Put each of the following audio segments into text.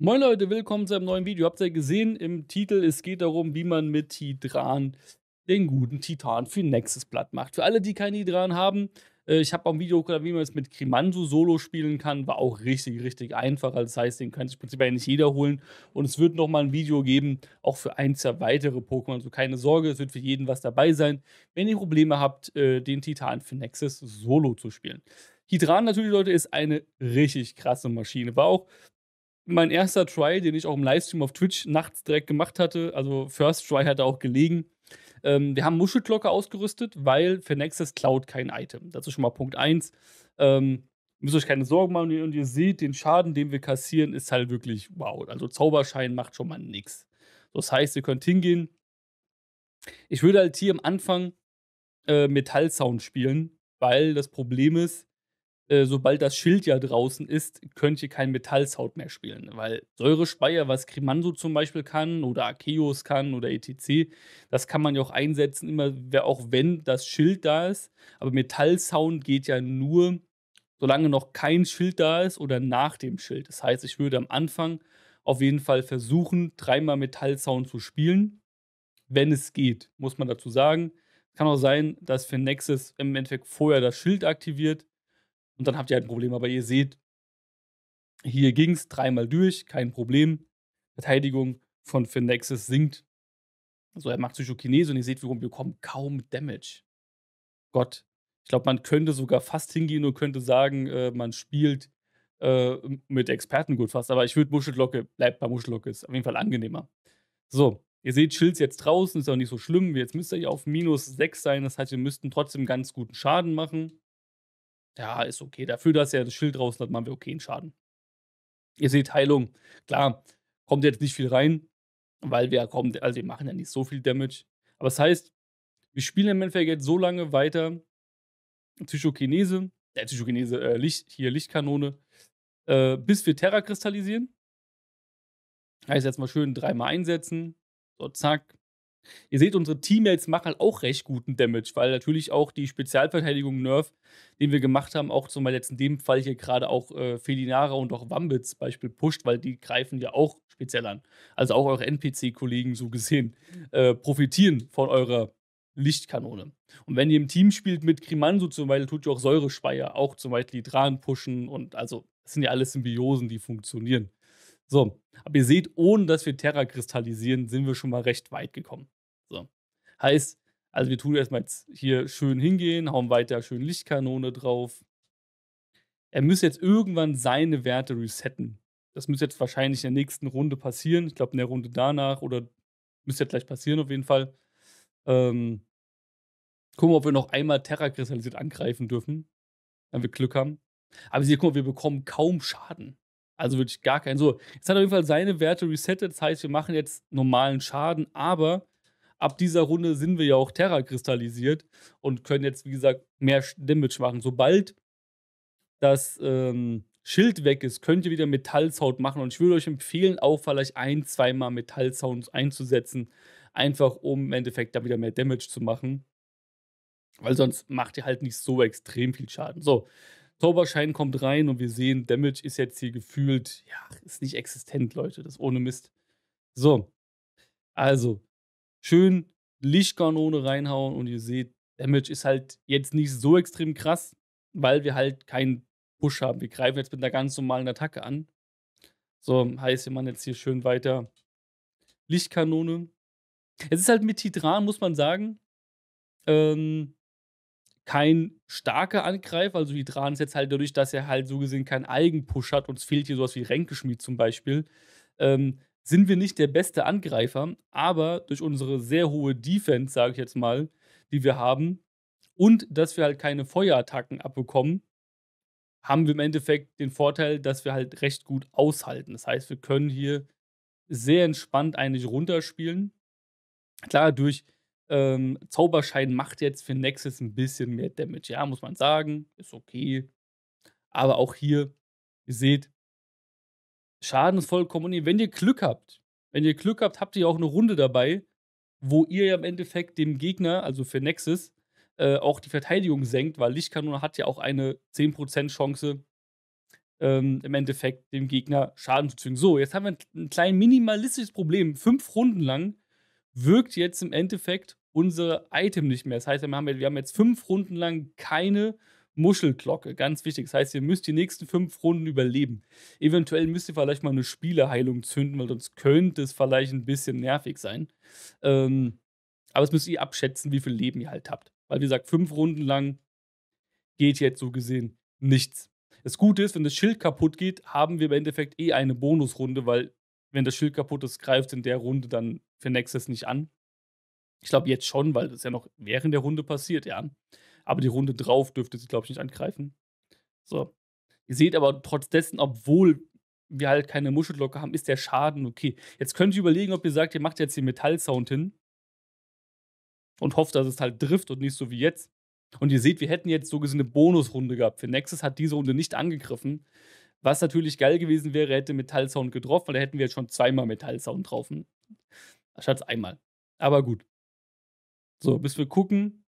Moin Leute, willkommen zu einem neuen Video. Habt ihr gesehen im Titel, es geht darum, wie man mit Titran den guten Titan für Nexus Blatt macht. Für alle, die keinen Hydran haben, äh, ich habe auch ein Video wie man es mit Krimansu solo spielen kann. War auch richtig, richtig einfach. Das heißt, den kann sich prinzipiell nicht jeder holen. Und es wird nochmal ein Video geben, auch für ein, zwei weitere Pokémon. Also keine Sorge, es wird für jeden was dabei sein, wenn ihr Probleme habt, äh, den Titan für Nexus solo zu spielen. Hydran natürlich, Leute, ist eine richtig krasse Maschine. War auch mein erster Try, den ich auch im Livestream auf Twitch nachts direkt gemacht hatte. Also First Try hat auch gelegen. Ähm, wir haben Muschelglocke ausgerüstet, weil für Nexus Cloud kein Item. Dazu schon mal Punkt 1. Ähm, müsst euch keine Sorgen machen und ihr seht, den Schaden, den wir kassieren, ist halt wirklich wow. Also Zauberschein macht schon mal nichts. Das heißt, ihr könnt hingehen. Ich würde halt hier am Anfang äh, Metallsound spielen, weil das Problem ist, äh, sobald das Schild ja draußen ist, könnt ihr kein Metallsound mehr spielen. Weil Säurespeier, was Krimanso zum Beispiel kann oder Arceus kann oder etc., das kann man ja auch einsetzen, immer auch wenn das Schild da ist. Aber Metallsound geht ja nur, solange noch kein Schild da ist oder nach dem Schild. Das heißt, ich würde am Anfang auf jeden Fall versuchen, dreimal Metallsound zu spielen, wenn es geht, muss man dazu sagen. Kann auch sein, dass für Nexus im Endeffekt vorher das Schild aktiviert und dann habt ihr halt ein Problem. Aber ihr seht, hier ging es dreimal durch, kein Problem. Verteidigung von Finexis sinkt. So, also er macht Psychokinese und ihr seht, wir bekommen kaum Damage. Gott. Ich glaube, man könnte sogar fast hingehen und könnte sagen, äh, man spielt äh, mit Experten gut fast. Aber ich würde Muschellocke, bleibt bei Muschellocke, ist auf jeden Fall angenehmer. So, ihr seht Schilds jetzt draußen, ist auch nicht so schlimm. Jetzt müsst ihr hier auf minus 6 sein, das heißt, ihr müssten trotzdem ganz guten Schaden machen. Ja, ist okay. Dafür, dass er das Schild draußen hat, machen wir okay einen Schaden. Ihr seht Heilung. Klar, kommt jetzt nicht viel rein, weil wir kommen, also wir machen ja nicht so viel Damage. Aber das heißt, wir spielen im Endeffekt jetzt so lange weiter Psychokinese, äh, Psychokinese, äh, Licht, hier Lichtkanone, äh, bis wir Terra kristallisieren. Heißt jetzt mal schön dreimal einsetzen. So, zack. Ihr seht, unsere Teammates machen halt auch recht guten Damage, weil natürlich auch die Spezialverteidigung Nerf, den wir gemacht haben, auch zum Beispiel jetzt in dem Fall hier gerade auch äh, Felinara und auch Wambits Beispiel pusht, weil die greifen ja auch speziell an. Also auch eure NPC-Kollegen so gesehen äh, profitieren von eurer Lichtkanone. Und wenn ihr im Team spielt mit Grimanso zum Beispiel, tut ihr auch Säurespeier, auch zum Beispiel Lidran pushen und also das sind ja alles Symbiosen, die funktionieren. So, aber ihr seht, ohne dass wir Terra kristallisieren, sind wir schon mal recht weit gekommen. So. Heißt, also wir tun erstmal jetzt hier schön hingehen, hauen weiter schön Lichtkanone drauf. Er müsste jetzt irgendwann seine Werte resetten. Das müsste jetzt wahrscheinlich in der nächsten Runde passieren. Ich glaube, in der Runde danach oder müsste jetzt gleich passieren auf jeden Fall. Ähm, gucken wir, ob wir noch einmal Terra kristallisiert angreifen dürfen. Wenn wir Glück haben. Aber hier, guck mal, wir bekommen kaum Schaden. Also wirklich gar keinen. So, jetzt hat er auf jeden Fall seine Werte resettet. Das heißt, wir machen jetzt normalen Schaden, aber ab dieser Runde sind wir ja auch Terra kristallisiert und können jetzt, wie gesagt, mehr Damage machen. Sobald das ähm, Schild weg ist, könnt ihr wieder Metallsound machen. Und ich würde euch empfehlen, auch vielleicht ein, zweimal Metallsounds einzusetzen. Einfach um im Endeffekt da wieder mehr Damage zu machen. Weil sonst macht ihr halt nicht so extrem viel Schaden. So, Zauberschein kommt rein und wir sehen, Damage ist jetzt hier gefühlt, ja, ist nicht existent, Leute, das ohne Mist. So, also, schön Lichtkanone reinhauen und ihr seht, Damage ist halt jetzt nicht so extrem krass, weil wir halt keinen Push haben. Wir greifen jetzt mit einer ganz normalen Attacke an. So, heißt, wir machen jetzt hier schön weiter Lichtkanone. Es ist halt mit Titran, muss man sagen. Ähm, kein starker Angreifer. Also Hydran ist jetzt halt dadurch, dass er halt so gesehen keinen Eigenpush hat, und es fehlt hier sowas wie Ränkeschmied zum Beispiel, ähm, sind wir nicht der beste Angreifer, aber durch unsere sehr hohe Defense, sage ich jetzt mal, die wir haben, und dass wir halt keine Feuerattacken abbekommen, haben wir im Endeffekt den Vorteil, dass wir halt recht gut aushalten. Das heißt, wir können hier sehr entspannt eigentlich runterspielen. Klar, durch ähm, Zauberschein macht jetzt für Nexus ein bisschen mehr Damage. Ja, muss man sagen. Ist okay. Aber auch hier, ihr seht, Schaden ist vollkommen. Wenn ihr Glück habt, wenn ihr Glück habt, habt ihr auch eine Runde dabei, wo ihr ja im Endeffekt dem Gegner, also für Nexus, äh, auch die Verteidigung senkt, weil Lichtkanone hat ja auch eine 10% Chance, ähm, im Endeffekt dem Gegner Schaden zu zufügen. So, jetzt haben wir ein, ein klein minimalistisches Problem. Fünf Runden lang wirkt jetzt im Endeffekt unsere Item nicht mehr. Das heißt, wir haben, jetzt fünf Runden lang keine Muschelglocke, ganz wichtig. Das heißt, ihr müsst die nächsten fünf Runden überleben. Eventuell müsst ihr vielleicht mal eine Spielerheilung zünden, weil sonst könnte es vielleicht ein bisschen nervig sein. Ähm, aber es müsst ihr abschätzen, wie viel Leben ihr halt habt. Weil, wie gesagt, fünf Runden lang geht jetzt so gesehen nichts. Das Gute ist, wenn das Schild kaputt geht, haben wir im Endeffekt eh eine Bonusrunde, weil wenn das Schild kaputt ist, greift in der Runde dann für Nexus nicht an. Ich glaube jetzt schon, weil das ja noch während der Runde passiert, ja. Aber die Runde drauf dürfte sie, glaube ich, nicht angreifen. So. Ihr seht aber trotz dessen, obwohl wir halt keine Muschelglocke haben, ist der Schaden okay. Jetzt könnt ihr überlegen, ob ihr sagt, ihr macht jetzt den Metallsound hin und hofft, dass es halt trifft und nicht so wie jetzt. Und ihr seht, wir hätten jetzt so gesehen eine Bonusrunde gehabt. Für Nexus hat diese Runde nicht angegriffen. Was natürlich geil gewesen wäre, hätte Metallsound getroffen, weil da hätten wir jetzt schon zweimal Metallsound drauf. Hm. Statt einmal. Aber gut. So, bis wir gucken,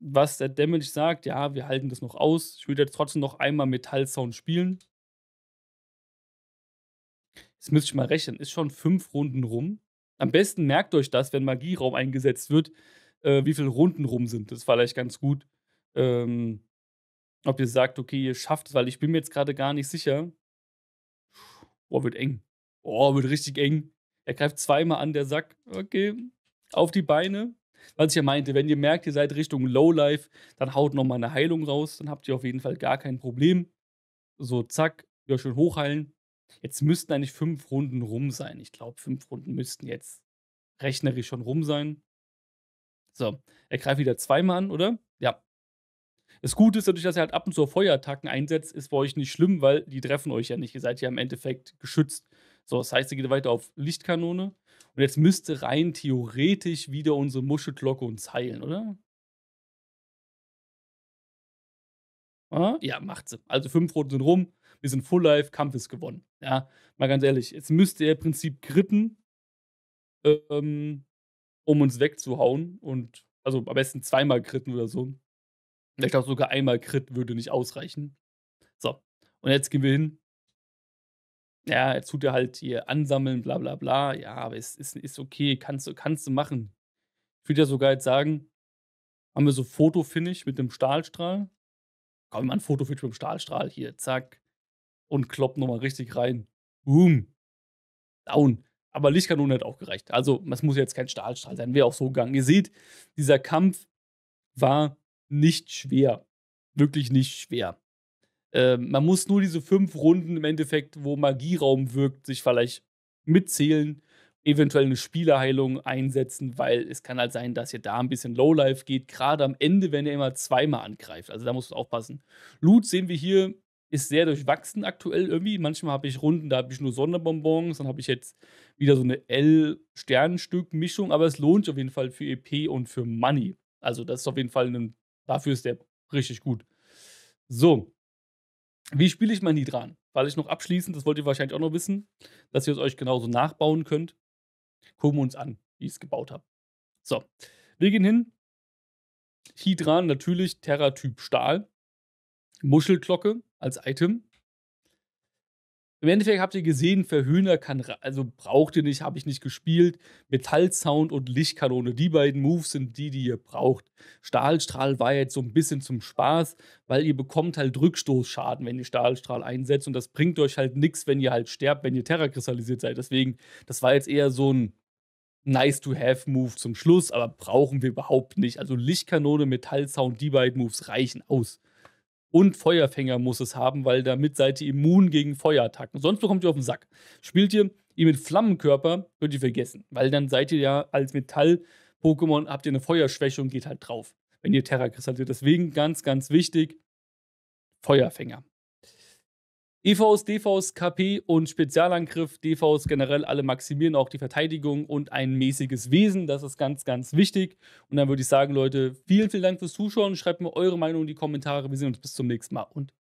was der Damage sagt. Ja, wir halten das noch aus. Ich würde jetzt trotzdem noch einmal Metallsound spielen. Jetzt müsste ich mal rechnen. Ist schon fünf Runden rum. Am besten merkt euch das, wenn Magieraum eingesetzt wird, äh, wie viele Runden rum sind. Das ist vielleicht ganz gut. Ähm, ob ihr sagt, okay, ihr schafft es, weil ich bin mir jetzt gerade gar nicht sicher. Oh, wird eng. Oh, wird richtig eng. Er greift zweimal an, der Sack. Okay, auf die Beine. Was ich ja meinte, wenn ihr merkt, ihr seid Richtung Lowlife, dann haut nochmal eine Heilung raus. Dann habt ihr auf jeden Fall gar kein Problem. So, zack, wieder schön hochheilen. Jetzt müssten eigentlich fünf Runden rum sein. Ich glaube, fünf Runden müssten jetzt rechnerisch schon rum sein. So, er greift wieder zweimal an, oder? Ja. Das Gute ist dadurch, dass ihr halt ab und zu Feuerattacken einsetzt, ist bei euch nicht schlimm, weil die treffen euch ja nicht. Ihr seid ja im Endeffekt geschützt. So, das heißt, ihr geht weiter auf Lichtkanone. Und jetzt müsste rein theoretisch wieder unsere Muschelglocke uns heilen, oder? Ja, macht sie. Also fünf Roten sind rum, wir sind Full Life, Kampf ist gewonnen. Ja, mal ganz ehrlich, jetzt müsste er im Prinzip gritten, ähm, um uns wegzuhauen und also am besten zweimal gritten oder so. Ich glaube, sogar einmal Crit würde nicht ausreichen. So. Und jetzt gehen wir hin. Ja, jetzt tut er halt hier ansammeln, bla bla bla. Ja, aber es ist, ist okay, kannst du kannst du machen. Ich würde ja sogar jetzt sagen, haben wir so Foto-Finish mit dem Stahlstrahl. Komm mal ein Foto-Finish mit dem Stahlstrahl hier, zack. Und klopp nochmal richtig rein. Boom. Down. Aber Lichtkanone hat auch gereicht. Also, es muss jetzt kein Stahlstrahl sein, wäre auch so gegangen. Ihr seht, dieser Kampf war nicht schwer. Wirklich nicht schwer. Äh, man muss nur diese fünf Runden im Endeffekt, wo Magieraum wirkt, sich vielleicht mitzählen, eventuell eine Spielerheilung einsetzen, weil es kann halt sein, dass ihr da ein bisschen Lowlife geht, gerade am Ende, wenn ihr immer zweimal angreift. Also da muss man aufpassen. Loot sehen wir hier, ist sehr durchwachsen aktuell irgendwie. Manchmal habe ich Runden, da habe ich nur Sonderbonbons, dann habe ich jetzt wieder so eine L-Sternenstück-Mischung, aber es lohnt sich auf jeden Fall für EP und für Money. Also das ist auf jeden Fall ein Dafür ist der richtig gut. So, wie spiele ich mein Nidran? Weil ich noch abschließend, das wollt ihr wahrscheinlich auch noch wissen, dass ihr es euch genauso nachbauen könnt. Gucken wir uns an, wie ich es gebaut habe. So, wir gehen hin. Hydran natürlich, Terra-Typ Stahl. Muschelglocke als Item. Im Endeffekt habt ihr gesehen, Verhöhner kann, also braucht ihr nicht, habe ich nicht gespielt. Metallsound und Lichtkanone, die beiden Moves sind die, die ihr braucht. Stahlstrahl war jetzt so ein bisschen zum Spaß, weil ihr bekommt halt Rückstoßschaden, wenn ihr Stahlstrahl einsetzt und das bringt euch halt nichts, wenn ihr halt sterbt, wenn ihr terrakristallisiert seid. Deswegen, das war jetzt eher so ein nice to have Move zum Schluss, aber brauchen wir überhaupt nicht. Also Lichtkanone, Metallsound, die beiden Moves reichen aus. Und Feuerfänger muss es haben, weil damit seid ihr immun gegen Feuerattacken. Sonst bekommt ihr auf den Sack. Spielt ihr ihr mit Flammenkörper, könnt ihr vergessen, weil dann seid ihr ja als Metall-Pokémon, habt ihr eine Feuerschwäche und geht halt drauf, wenn ihr Terra kristallisiert. Deswegen ganz, ganz wichtig, Feuerfänger. EVs, DVs, KP und Spezialangriff, DVs generell alle maximieren auch die Verteidigung und ein mäßiges Wesen. Das ist ganz, ganz wichtig. Und dann würde ich sagen, Leute, vielen, vielen Dank fürs Zuschauen. Schreibt mir eure Meinung in die Kommentare. Wir sehen uns bis zum nächsten Mal und